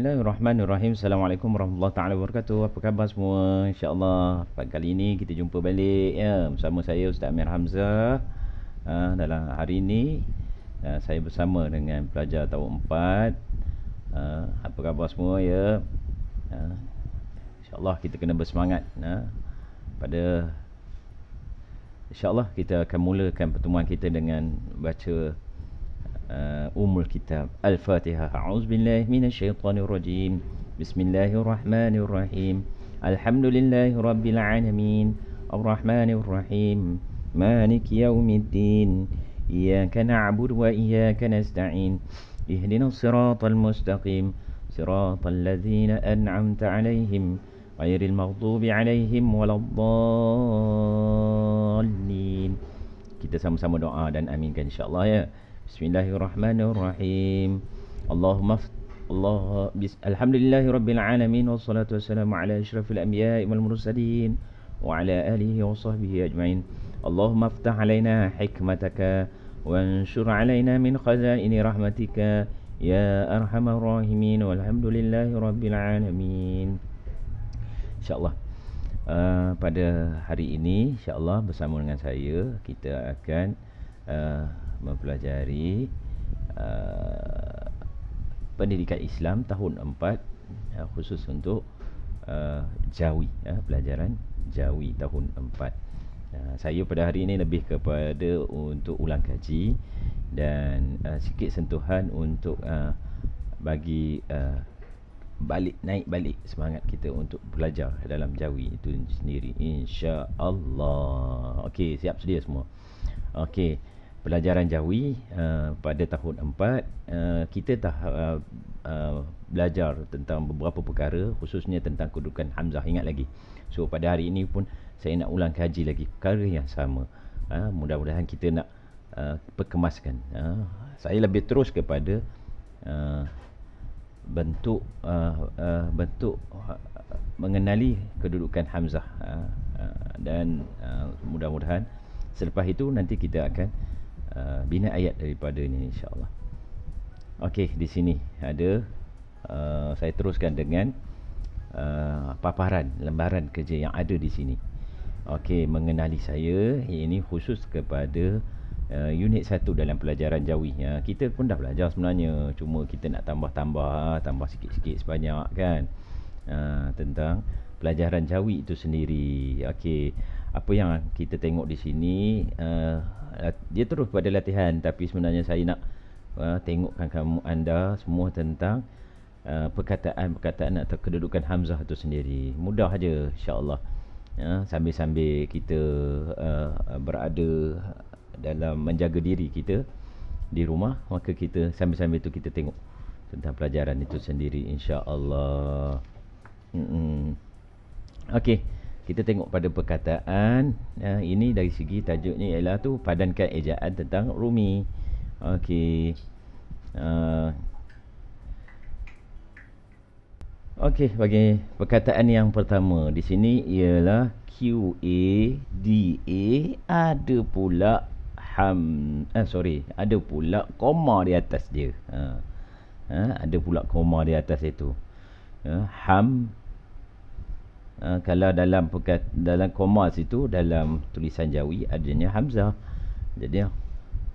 Bismillahirrahmanirrahim. Assalamualaikum warahmatullahi taala wabarakatuh. Apa khabar semua? insya pada kali ini kita jumpa balik ya bersama saya Ustaz Amir Hamzah. Uh, dalam hari ini uh, saya bersama dengan pelajar tahun 4. Uh, ha, apa khabar semua ya? Uh, insya kita kena bersemangat ya. pada insyaallah kita akan mulakan pertemuan kita dengan baca آه، أم الكتاب الفاتحة أعوذ بالله من الشيطان الرجيم بسم الله الرحمن الرحيم الحمد لله رب العالمين الرحمن الرحيم مالك يوم الدين إياك نعبد وإياك نستعين اهدنا الصراط المستقيم صراط الذين أنعمت عليهم غير المغضوب عليهم ولا الضالين kita sama-sama doa dan aminkan insyaallah ya Bismillahirrahmanirrahim. Allahumma f Allah bis alhamdulillahi rabbil alamin wassalatu wassalamu ala asyrafil anbiya'i wal mursalin wa ala alihi wa sahbihi ajma'in. Allahumma aftah alaina hikmataka وانشر علينا من خزائن رحمتك يا أرحم الراحمين والحمد لله رب العالمين InsyaAllah uh, pada hari ini insyaallah bersama dengan saya kita akan uh, mempelajari uh, pendidikan Islam tahun 4 uh, khusus untuk uh, Jawi uh, pelajaran Jawi tahun 4. Uh, saya pada hari ini lebih kepada untuk ulang kaji dan uh, sikit sentuhan untuk uh, bagi uh, balik naik balik semangat kita untuk belajar dalam Jawi itu sendiri insya-Allah. Okey, siap sedia semua. Okey pelajaran jawi uh, pada tahun 4 uh, eh, kita dah uh, uh, belajar tentang beberapa perkara khususnya tentang kedudukan hamzah ingat lagi so pada hari ini pun saya nak ulang kaji lagi perkara yang sama uh, mudah-mudahan kita nak uh, perkemaskan uh, saya lebih terus kepada uh, bentuk uh, uh, bentuk uh, mengenali kedudukan hamzah uh, uh, dan uh, mudah-mudahan selepas itu nanti kita akan Uh, bina ayat daripada ini insyaAllah Okey, di sini ada uh, saya teruskan dengan uh, paparan lembaran kerja yang ada di sini. Okey, mengenali saya ini khusus kepada uh, unit satu dalam pelajaran jawi. Ya, kita pun dah belajar sebenarnya, cuma kita nak tambah-tambah, tambah sikit-sikit sebanyak kan. Uh, tentang pelajaran jawi itu sendiri. Okey, apa yang kita tengok di sini uh, dia terus pada latihan tapi sebenarnya saya nak uh, tengokkan kamu anda semua tentang uh, perkataan-perkataan atau kedudukan hamzah itu sendiri. Mudah aja insya-Allah. Ya, uh, sambil-sambil kita uh, berada dalam menjaga diri kita di rumah maka kita sambil-sambil itu kita tengok tentang pelajaran itu sendiri insya-Allah. Hmm. Okey. Kita tengok pada perkataan uh, ini dari segi tajuknya ialah tu padankan ejaan tentang Rumi. Okey. Uh, Okey, bagi perkataan yang pertama di sini ialah Q A D A ada pula ham eh sorry, ada pula koma di atas dia. Ha. Uh, ada pula koma di atas itu. Uh, ham Eh, kalau dalam pekat, dalam koma situ dalam tulisan jawi adanya hamzah jadi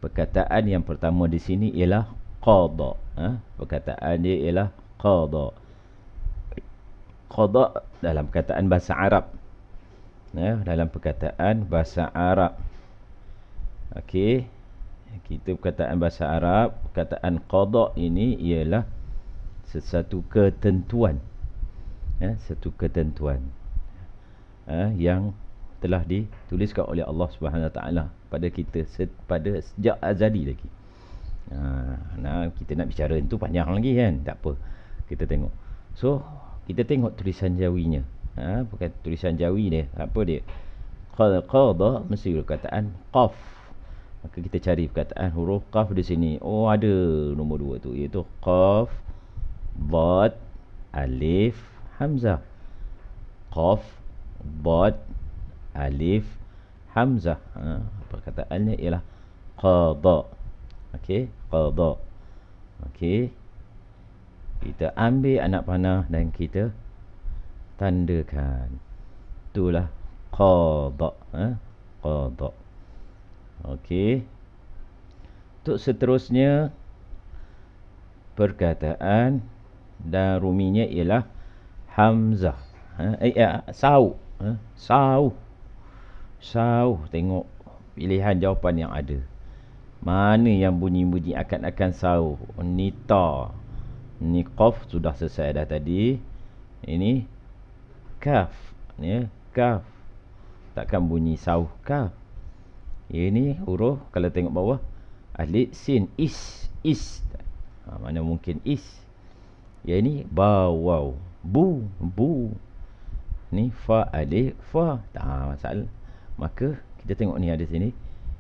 perkataan yang pertama di sini ialah qada ha? Eh, perkataan dia ialah qada qada dalam perkataan bahasa Arab ya, dalam perkataan bahasa Arab okey kita perkataan bahasa Arab perkataan qada ini ialah sesuatu ketentuan ya, satu ketentuan ya, yang telah dituliskan oleh Allah Subhanahu Taala pada kita pada sejak azali lagi. Ha, nah kita nak bicara itu panjang lagi kan tak apa kita tengok so kita tengok tulisan jawinya ha, bukan tulisan jawi dia apa dia qada qada mesti perkataan qaf maka kita cari perkataan huruf qaf di sini oh ada nombor dua tu iaitu qaf dad alif Hamzah Qaf Bad Alif Hamzah ha, Perkataannya ialah Qadha Okey Qadha Okey Kita ambil anak panah dan kita Tandakan Itulah Qadha ha, Qadha Okey Untuk seterusnya Perkataan Dan ruminya ialah Hamzah. Ha? Eh, eh, ya, sau. Ha? Sau. Sau. Tengok pilihan jawapan yang ada. Mana yang bunyi-bunyi akan-akan sau. Nita. Niqaf sudah selesai dah tadi. Ini. Kaf. Ya. Kaf. Takkan bunyi sau. Kaf. Ini huruf kalau tengok bawah. Alif sin. Is. Is. Ha, mana mungkin is. Ya ini. Bawau bu bu ni fa alif fa tak masalah maka kita tengok ni ada sini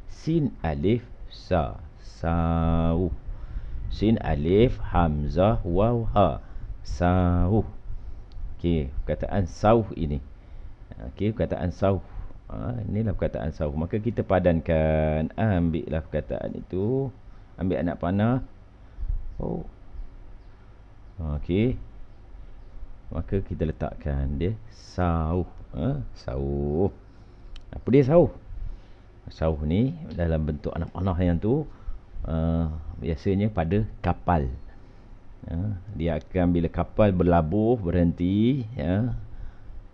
sin alif sa sau sin alif hamzah waw ha sau okey perkataan sau ini okey perkataan sau ha, inilah perkataan sau maka kita padankan ah, ambil lah perkataan itu ambil anak panah oh okey maka kita letakkan dia sauh ha? sauh apa dia sauh sauh ni dalam bentuk anak-anak yang tu uh, biasanya pada kapal ha? dia akan bila kapal berlabuh berhenti ya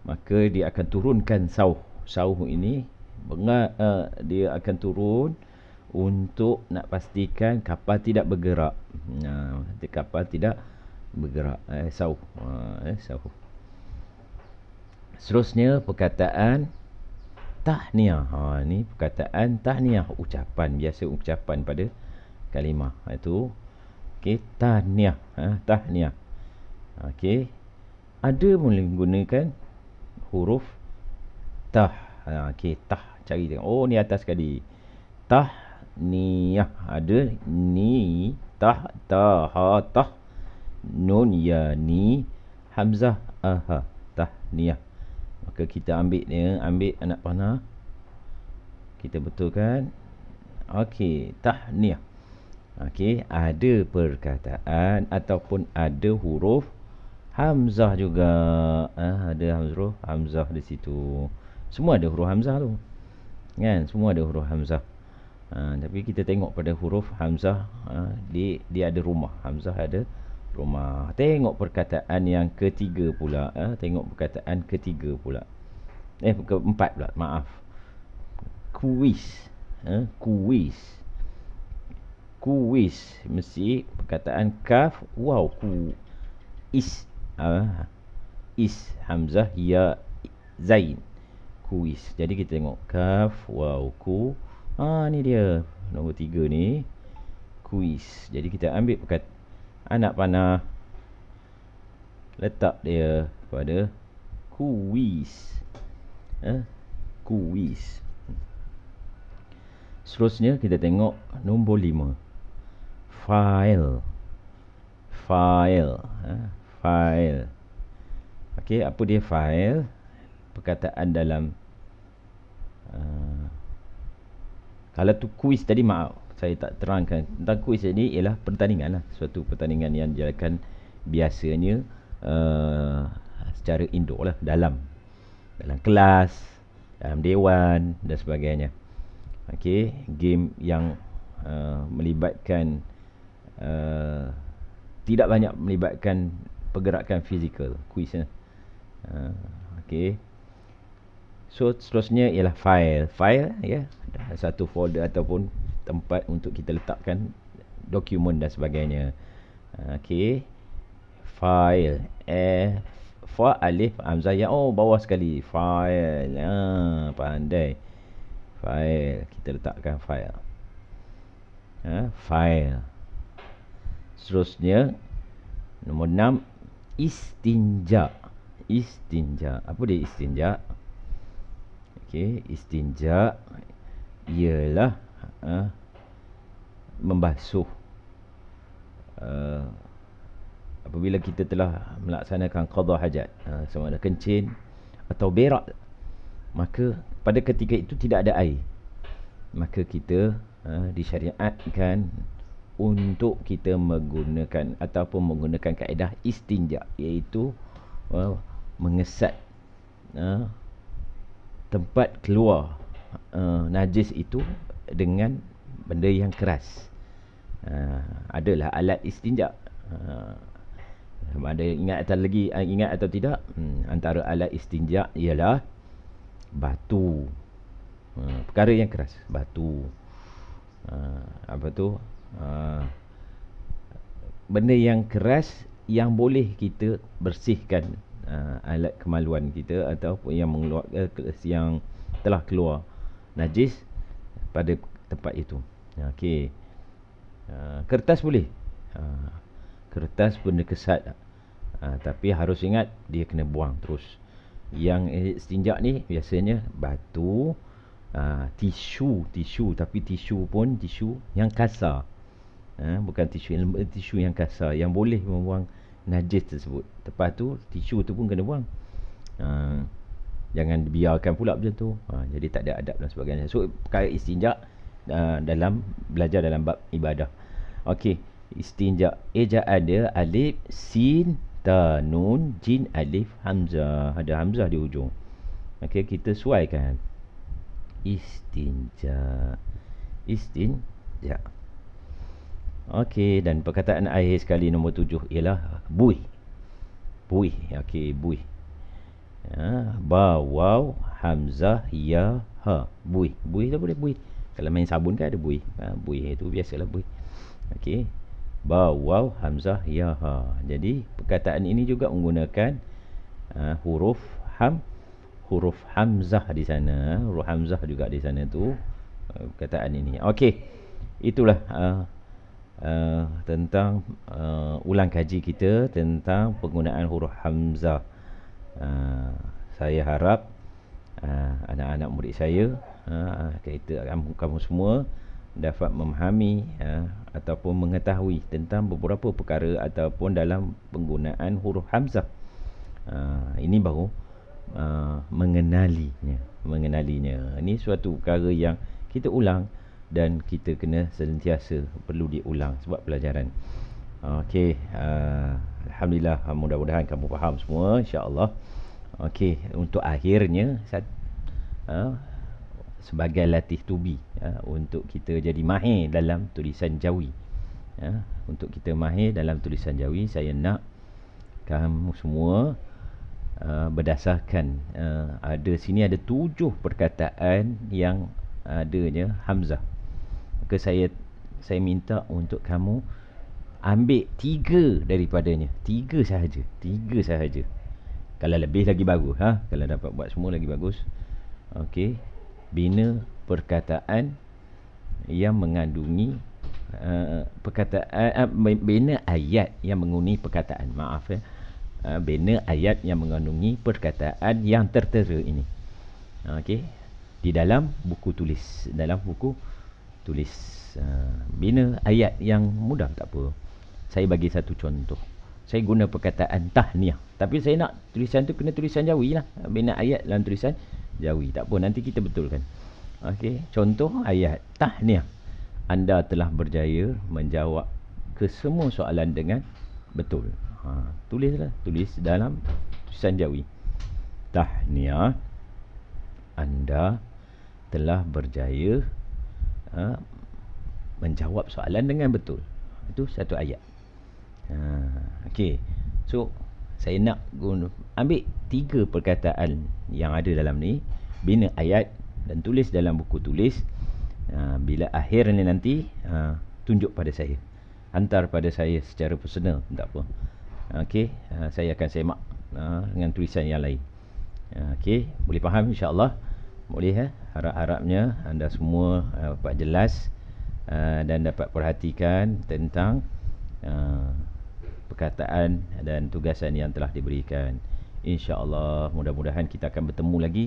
maka dia akan turunkan sauh sauh ini bengat, uh, ha, dia akan turun untuk nak pastikan kapal tidak bergerak nah ha, kapal tidak bergerak bergerak eh sauh ha, eh sauh seterusnya perkataan tahniah ha ni perkataan tahniah ucapan biasa ucapan pada kalimah ha, itu okey tahniah ha, tahniah okey ada menggunakan huruf tah ha, okey tah cari tengok oh ni atas sekali tahniah ada ni tah tah ha, tah nun ya ni hamzah aha tahniah maka kita ambil dia ambil anak panah kita betulkan okey tahniah okey ada perkataan ataupun ada huruf hamzah juga ah, ada huruf hamzah di situ semua ada huruf hamzah tu kan semua ada huruf hamzah ha, tapi kita tengok pada huruf hamzah ha, dia dia ada rumah hamzah ada rumah. Tengok perkataan yang ketiga pula. Eh? Tengok perkataan ketiga pula. Eh, keempat pula. Maaf. Kuis. Eh? Kuis. Kuis. Mesti perkataan kaf. Wow. Ku. Is. Ah. Is. Hamzah. Ya. Zain. Kuis. Jadi kita tengok. Kaf. Wow. Ku. Ah, ni dia. Nombor tiga ni. Kuis. Jadi kita ambil perkataan anak panah letak dia pada kuis eh kuis seterusnya kita tengok nombor 5 file file eh? file okey apa dia file perkataan dalam uh, kalau tu kuis tadi maaf saya tak terangkan tentang kuis ini ialah pertandingan lah suatu pertandingan yang dijalankan biasanya uh, secara indoor lah dalam dalam kelas dalam dewan dan sebagainya okey game yang uh, melibatkan uh, tidak banyak melibatkan pergerakan fizikal Kuisnya, uh, okey So seterusnya ialah file File ya yeah. Satu folder ataupun tempat untuk kita letakkan dokumen dan sebagainya. Ah, Okey. File. Eh. Fa alif amzah ya. Oh, bawah sekali. File. Ha, ah, pandai. File. Kita letakkan file. Ha, file. Seterusnya. Nombor enam. Istinja. Istinja. Apa dia istinja? Okey. Istinja. Ialah. Ha, membasuh uh, apabila kita telah melaksanakan qada hajat uh, sama ada kencing atau berak maka pada ketika itu tidak ada air maka kita uh, disyariatkan untuk kita menggunakan ataupun menggunakan kaedah istinja iaitu uh, mengesat uh, tempat keluar uh, najis itu dengan benda yang keras. Ah, adalah alat istinja. Ha, ah, sama ada ingat atau lagi ah, ingat atau tidak, hmm, antara alat istinja ialah batu. Ha, perkara yang keras, batu. Ha, apa tu? Ha, benda yang keras yang boleh kita bersihkan ha, alat kemaluan kita ataupun yang mengeluarkan eh, yang telah keluar najis pada tempat itu. Okey. Ah, kertas boleh. Ha, kertas benda kesat. Ah, tapi harus ingat dia kena buang terus. Yang setinjak ni biasanya batu, tisu, tisu tapi tisu pun tisu yang kasar. bukan tisu yang eh, tisu yang kasar yang boleh membuang najis tersebut. Lepas tu tisu tu pun kena buang. jangan biarkan pula macam tu. jadi tak ada adab dan sebagainya. So perkara istinjak uh, dalam belajar dalam bab ibadah. Okey, istinja eja eh, ada alif sin ta nun jin alif hamzah. Ada hamzah di hujung. Okey, kita suaikan. Istinja. Istin ya. Okey, dan perkataan akhir sekali nombor tujuh ialah bui. Bui. Okey, bui. Ya, ba waw hamzah ya ha. Bui. Bui tak boleh bui. Kalau main sabun kan ada buih. Ha, bui itu biasalah buih. Okey. Ba waw hamzah ya ha. Jadi perkataan ini juga menggunakan uh, huruf ham huruf hamzah di sana, huruf hamzah juga di sana tu uh, perkataan ini. Okey. Itulah uh, uh, tentang uh, ulang kaji kita tentang penggunaan huruf hamzah. Uh, saya harap uh, anak-anak murid saya uh, kaitan kamu, kamu semua uh, dapat memahami ha, ataupun mengetahui tentang beberapa perkara ataupun dalam penggunaan huruf hamzah. Ha, ini baru ha, mengenalinya, mengenalinya. Ini suatu perkara yang kita ulang dan kita kena sentiasa perlu diulang sebab pelajaran. Okey, uh, alhamdulillah ha, mudah-mudahan kamu faham semua insya-Allah. Okey, untuk akhirnya uh, sebagai latih tubi ya, untuk kita jadi mahir dalam tulisan jawi ya, untuk kita mahir dalam tulisan jawi saya nak kamu semua uh, berdasarkan uh, ada sini ada tujuh perkataan yang adanya hamzah maka saya saya minta untuk kamu ambil tiga daripadanya tiga sahaja tiga sahaja kalau lebih lagi bagus ha kalau dapat buat semua lagi bagus okey bina perkataan yang mengandungi uh, perkataan uh, bina ayat yang mengandungi perkataan maaf ya uh, bina ayat yang mengandungi perkataan yang tertera ini okey di dalam buku tulis dalam buku tulis uh, bina ayat yang mudah tak apa saya bagi satu contoh saya guna perkataan tahniah tapi saya nak tulisan tu kena tulisan jawi lah bina ayat dalam tulisan jawi. Tak apa, nanti kita betulkan. Okey, contoh ayat tahniah. Anda telah berjaya menjawab kesemua soalan dengan betul. Ha, tulislah, tulis dalam tulisan jawi. Tahniah anda telah berjaya ha, menjawab soalan dengan betul. Itu satu ayat. Ha, okey. So, saya nak guna, ambil tiga perkataan yang ada dalam ni bina ayat dan tulis dalam buku tulis uh, bila akhir ni nanti uh, tunjuk pada saya hantar pada saya secara personal tak apa okey uh, ha, saya akan semak uh, dengan tulisan yang lain uh, okey boleh faham insyaallah boleh eh harap-harapnya anda semua uh, dapat jelas uh, dan dapat perhatikan tentang uh, perkataan dan tugasan yang telah diberikan. InsyaAllah mudah-mudahan kita akan bertemu lagi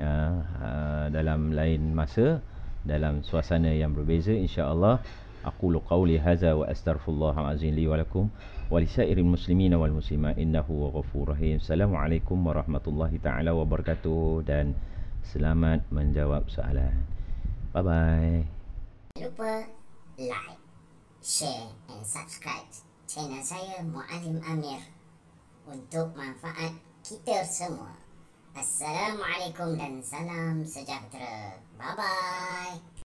ya, uh, dalam lain masa dalam suasana yang berbeza insyaAllah. أقول قولي هذا وأستغف الله العظيم لي ولكم ولسائر المسلمين والمسلمات إنه غفور رحيم السلام عليكم ورحمة الله تعالى وبركاته dan selamat menjawab soalan bye bye jangan lupa like share and subscribe trainer saya Muallim Amir untuk manfaat kita semua. Assalamualaikum dan salam sejahtera. Bye bye.